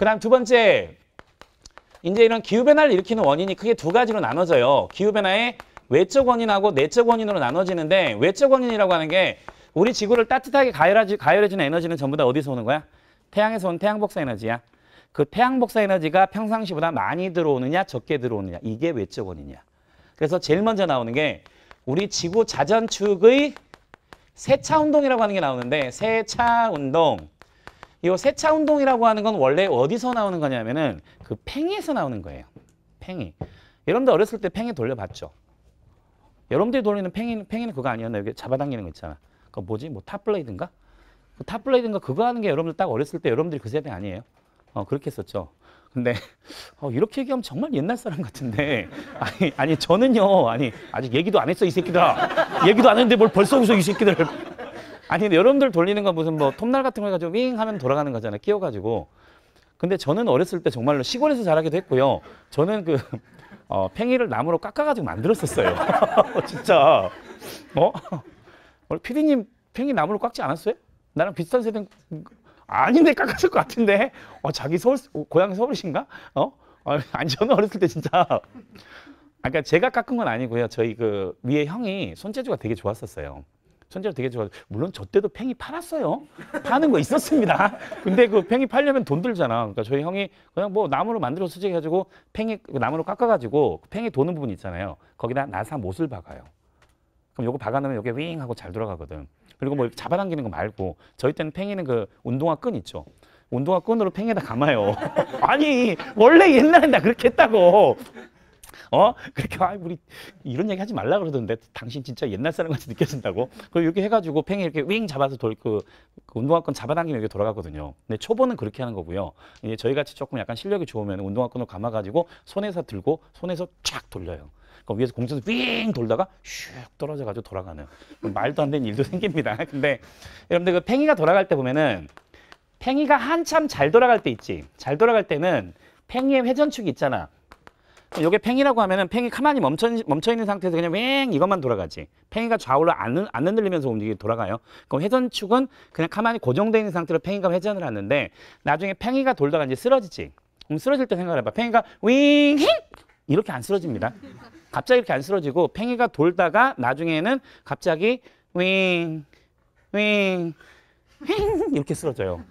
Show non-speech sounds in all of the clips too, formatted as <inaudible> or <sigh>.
그 다음 두 번째 이제 이런 기후변화를 일으키는 원인이 크게 두 가지로 나눠져요. 기후변화의 외적 원인하고 내적 원인으로 나눠지는데 외적 원인이라고 하는 게 우리 지구를 따뜻하게 가열하지, 가열해지는 에너지는 전부 다 어디서 오는 거야? 태양에서 온 태양복사 에너지야. 그 태양복사 에너지가 평상시보다 많이 들어오느냐 적게 들어오느냐 이게 외적 원인이야. 그래서 제일 먼저 나오는 게 우리 지구 자전축의 세차 운동이라고 하는 게 나오는데 세차 운동 이 세차 운동이라고 하는 건 원래 어디서 나오는 거냐면은 그 팽이에서 나오는 거예요. 팽이. 여러분들 어렸을 때 팽이 돌려봤죠? 여러분들이 돌리는 팽이, 는 팽이는 그거 아니었나? 여기 잡아당기는 거 있잖아. 그거 뭐지? 뭐 탑블레이드인가? 그 탑블레이드인가 그거 하는 게 여러분들 딱 어렸을 때 여러분들이 그 세대 아니에요? 어, 그렇게 했었죠. 근데 어, 이렇게 얘기하면 정말 옛날 사람 같은데 <laughs> 아니 아니 저는요 아니 아직 얘기도 안 했어 이 새끼들아 얘기도 안 했는데 뭘 벌써 웃어 이 새끼들 아니 근데 여러분들 돌리는 건 무슨 뭐 톱날 같은 걸 가지고 윙 하면 돌아가는 거잖아요. 끼워가지고. 근데 저는 어렸을 때 정말로 시골에서 자라기도 했고요. 저는 그 어, 팽이를 나무로 깎아가지고 만들었었어요. <laughs> 진짜. 어? 원래 피디님 팽이 나무로 깎지 않았어요? 나랑 비슷한 세대 아닌데 깎았을 것 같은데. 어, 자기 서울 고향 서울이신가? 어? 어 아니 저는 어렸을 때 진짜 아, 그러니까 제가 깎은 건 아니고요. 저희 그 위에 형이 손재주가 되게 좋았었어요. 천재로 되게 좋아. 물론 저 때도 팽이 팔았어요. 파는 거 있었습니다. 근데 그 팽이 팔려면 돈 들잖아. 그러니까 저희 형이 그냥 뭐 나무로 만들어 수제해 가지고 팽이 그 나무로 깎아 가지고 팽이 도는 부분 있잖아요. 거기다 나사 못을 박아요. 그럼 요거 박아 놓으면 여기 윙 하고 잘 돌아가거든. 그리고 뭐 잡아당기는 거 말고 저희 때는 팽이는 그 운동화 끈 있죠. 운동화 끈으로 팽이에다 감아요. <laughs> 아니 원래 옛날엔 다 그렇게 했다고. <laughs> 어 그렇게 아 우리 이런 얘기 하지 말라 그러던데 당신 진짜 옛날 사람 같이 느껴진다고 그리고 이렇게 해가지고 팽이 이렇게 윙 잡아서 돌그 그 운동화권 잡아당기면 이렇게 돌아가거든요 근데 초보는 그렇게 하는 거고요 이제 저희 같이 조금 약간 실력이 좋으면 운동화권을 감아가지고 손에서 들고 손에서 쫙 돌려요 그 위에서 공천에서윙 돌다가 슉 떨어져가지고 돌아가는 말도 안 되는 일도 생깁니다 <laughs> 근데 여러분들 그 팽이가 돌아갈 때 보면은 팽이가 한참 잘 돌아갈 때 있지 잘 돌아갈 때는 팽이의 회전축이 있잖아 이게 팽이라고 하면은 팽이 가만히 멈춰, 멈춰 있는 상태에서 그냥 왱 이것만 돌아가지. 팽이가 좌우로 안, 안 흔들리면서 움직이 돌아가요. 그럼 회전축은 그냥 가만히 고정돼 있는 상태로 팽이가 회전을 하는데 나중에 팽이가 돌다가 이제 쓰러지지. 그럼 쓰러질 때 생각해봐. 을 팽이가 윙 힝! 이렇게 안 쓰러집니다. 갑자기 이렇게 안 쓰러지고 팽이가 돌다가 나중에는 갑자기 윙, 윙, 윙 이렇게 쓰러져요.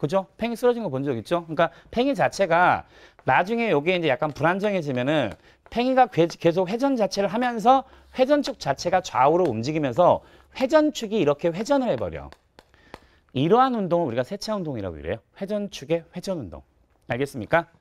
그죠? 팽이 쓰러진 거 본 적 있죠? 그러니까 팽이 자체가 나중에 요게 이제 약간 불안정해지면은 팽이가 계속 회전 자체를 하면서 회전축 자체가 좌우로 움직이면서 회전축이 이렇게 회전을 해버려. 이러한 운동을 우리가 세차 운동이라고 그래요 회전축의 회전 운동. 알겠습니까?